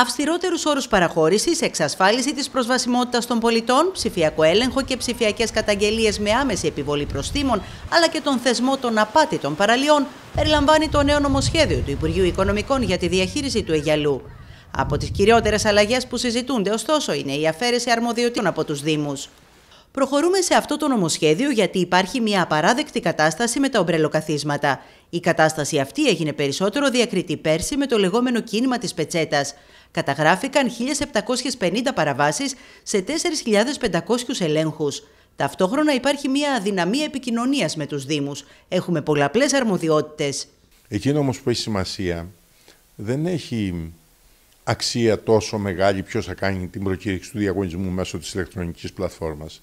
αυστηρότερους όρους παραχώρησης, εξασφάλιση της προσβασιμότητας των πολιτών, ψηφιακό έλεγχο και ψηφιακές καταγγελίες με άμεση επιβολή προστήμων, αλλά και τον θεσμό των απάτητων παραλίων, περιλαμβάνει το νέο νομοσχέδιο του Υπουργείου Οικονομικών για τη διαχείριση του Αιγιαλού. Από τις κυριότερες αλλαγές που συζητούνται, ωστόσο, είναι η αφαίρεση αρμοδιοτήτων από τους Δήμους. Προχωρούμε σε αυτό το νομοσχέδιο γιατί υπάρχει μια απαράδεκτη κατάσταση με τα ομπρελοκαθίσματα. Η κατάσταση αυτή έγινε περισσότερο διακριτή πέρσι με το λεγόμενο κίνημα της πετσέτας. Καταγράφηκαν 1.750 παραβάσεις σε 4.500 ελέγχους. Ταυτόχρονα υπάρχει μια αδυναμία επικοινωνίας με τους Δήμους. Έχουμε πολλαπλές αρμοδιότητες. Εκείνο όμως που έχει σημασία δεν έχει αξία τόσο μεγάλη ποιος θα κάνει την προκήρυξη του διαγωνισμού μέσω της ηλεκτρονικής πλατφόρμας.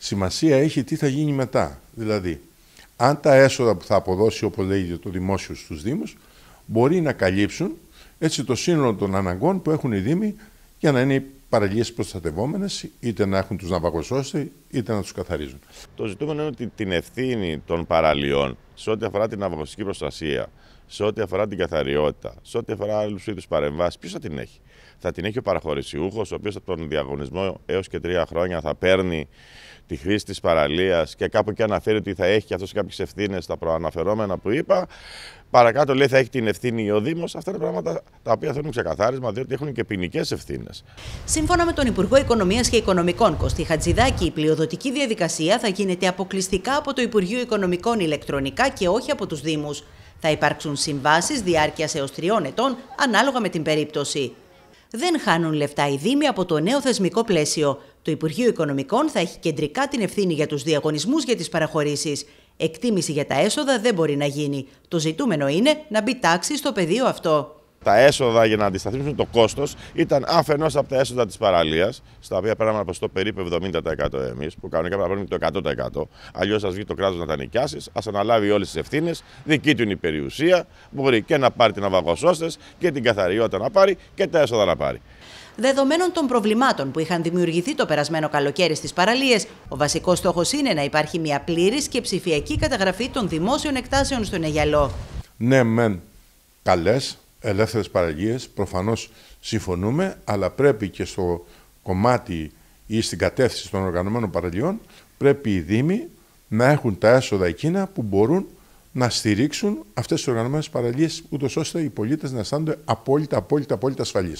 Σημασία έχει τι θα γίνει μετά. Δηλαδή, αν τα έσοδα που θα αποδώσει, όπως λέγεται, το δημόσιο στους Δήμους, μπορεί να καλύψουν έτσι το σύνολο των αναγκών που έχουν οι Δήμοι για να είναι οι παραλίες προστατευόμενες, είτε να έχουν τους ναυαγοσώστε, είτε να τους καθαρίζουν. Το ζητούμενο είναι ότι την ευθύνη των παραλίων σε ό,τι αφορά την αυγωστική προστασία, σε ό,τι αφορά την καθαριότητα, σε ό,τι αφορά άλλους είδους παρεμβάσεις, ποιος θα την έχει. Θα την έχει ο παραχωρησιούχος, ο οποίος από τον διαγωνισμό έως και τρία χρόνια θα παίρνει τη χρήση της παραλίας και κάπου και αναφέρει ότι θα έχει και αυτός κάποιες ευθύνες στα προαναφερόμενα που είπα. Παρακάτω λέει θα έχει την ευθύνη ο Δήμος. Αυτά είναι πράγματα τα οποία θέλουν ξεκαθάρισμα, διότι έχουν και ποινικές ευθύνες. Σύμφωνα με τον Υπουργό Οικονομίας και Οικονομικών Κωστή Χατζηδάκη, η αδειοδοτική διαδικασία θα γίνεται αποκλειστικά από το Υπουργείο Οικονομικών ηλεκτρονικά και όχι από τους Δήμους. Θα υπάρξουν συμβάσεις διάρκειας έως τριών ετών ανάλογα με την περίπτωση. Δεν χάνουν λεφτά οι Δήμοι από το νέο θεσμικό πλαίσιο. Το Υπουργείο Οικονομικών θα έχει κεντρικά την ευθύνη για τους διαγωνισμούς για τις παραχωρήσεις. Εκτίμηση για τα έσοδα δεν μπορεί να γίνει. Το ζητούμενο είναι να μπει τάξη στο πεδίο αυτό τα έσοδα για να αντισταθμίσουν το κόστος ήταν αφενός από τα έσοδα της παραλίας, στα οποία πέραμε από το περίπου 70% εμείς, που κανονικά πρέπει να το 100%. Αλλιώς, ας βγει το κράτος να τα νοικιάσεις, ας αναλάβει όλες τις ευθύνες, δική του είναι η περιουσία, μπορεί και να πάρει την αβαγοσώστε και την καθαριότητα να πάρει και τα έσοδα να πάρει. Δεδομένων των προβλημάτων που είχαν δημιουργηθεί το περασμένο καλοκαίρι στις παραλίες, ο βασικός στόχος είναι να υπάρχει μια πλήρης και ψηφιακή καταγραφή των δημόσιων εκτάσεων στον Αιγιαλό. Ναι, μεν καλές, ελεύθερες παραγγείες, προφανώς συμφωνούμε, αλλά πρέπει και στο κομμάτι ή στην κατεύθυνση των οργανωμένων παραλίων πρέπει οι Δήμοι να έχουν τα έσοδα εκείνα που μπορούν να στηρίξουν αυτές τις οργανωμένες παραλίες, ούτως ώστε οι πολίτες να αισθάνονται απόλυτα, απόλυτα, απόλυτα ασφαλείς.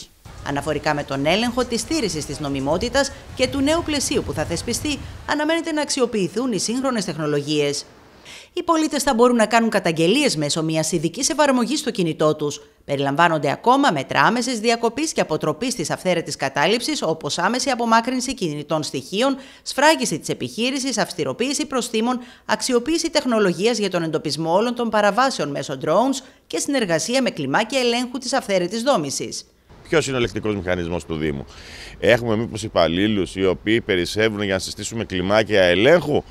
Αναφορικά με τον έλεγχο της στήριξη της νομιμότητας και του νέου πλαισίου που θα θεσπιστεί, αναμένεται να αξιοποιηθούν οι σύγχρονες τεχνολογίες. Οι πολίτες θα μπορούν να κάνουν καταγγελίες μέσω μιας ειδικής εφαρμογής στο κινητό τους. Περιλαμβάνονται ακόμα μέτρα άμεσης διακοπής και αποτροπής της αυθαίρετης κατάληψης, όπως άμεση απομάκρυνση κινητών στοιχείων, σφράγιση της επιχείρησης, αυστηροποίηση προστήμων, αξιοποίηση τεχνολογίας για τον εντοπισμό όλων των παραβάσεων μέσω drones και συνεργασία με κλιμάκια ελέγχου της αυθαίρετης δόμησης. Ποιος είναι ο ελεκτικός μηχανισμός του Δήμου, Έχουμε μήπως υπαλλήλους οι οποίοι περισσεύουν για να συστήσουμε κλιμάκια ελέγχου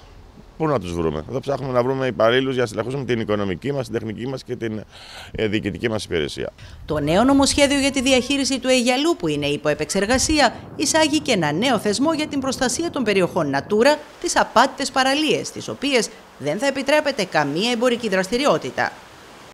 Πού να τους βρούμε. Εδώ ψάχνουμε να βρούμε υπαλλήλους για να την οικονομική μας, την τεχνική μας και την ε, διοικητική μας υπηρεσία. Το νέο νομοσχέδιο για τη διαχείριση του Αιγιαλού, που είναι υπό επεξεργασία, εισάγει και ένα νέο θεσμό για την προστασία των περιοχών Natura, τις απάτητες παραλίες, τις οποίες δεν θα επιτρέπεται καμία εμπορική δραστηριότητα.